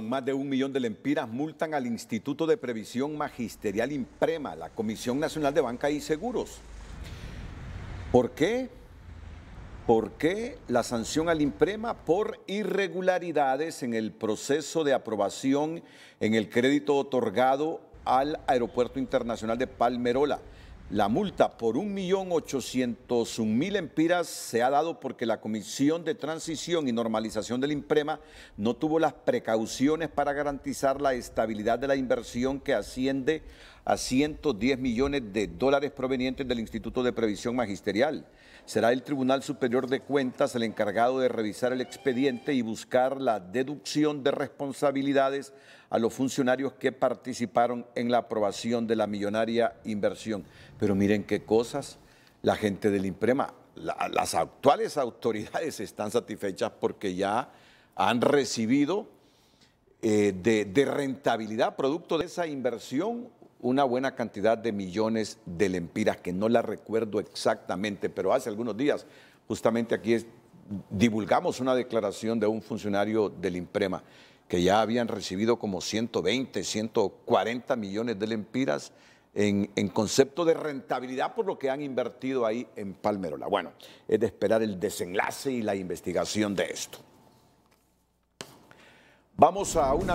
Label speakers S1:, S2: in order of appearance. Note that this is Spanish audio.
S1: más de un millón de lempiras multan al Instituto de Previsión Magisterial Imprema, la Comisión Nacional de Banca y Seguros. ¿Por qué? ¿Por qué la sanción al Imprema? Por irregularidades en el proceso de aprobación en el crédito otorgado al Aeropuerto Internacional de Palmerola. La multa por 1.801.000 empiras se ha dado porque la Comisión de Transición y Normalización del IMPREMA no tuvo las precauciones para garantizar la estabilidad de la inversión que asciende a a 110 millones de dólares provenientes del Instituto de Previsión Magisterial. Será el Tribunal Superior de Cuentas el encargado de revisar el expediente y buscar la deducción de responsabilidades a los funcionarios que participaron en la aprobación de la millonaria inversión. Pero miren qué cosas, la gente del IMPREMA, las actuales autoridades están satisfechas porque ya han recibido eh, de rentabilidad producto de esa inversión una buena cantidad de millones de lempiras, que no la recuerdo exactamente, pero hace algunos días, justamente aquí divulgamos una declaración de un funcionario del IMPREMA, que ya habían recibido como 120, 140 millones de lempiras en, en, concepto de rentabilidad por lo que han invertido ahí en Palmerola. Bueno, es de esperar el desenlace y la investigación de esto. Vamos a una...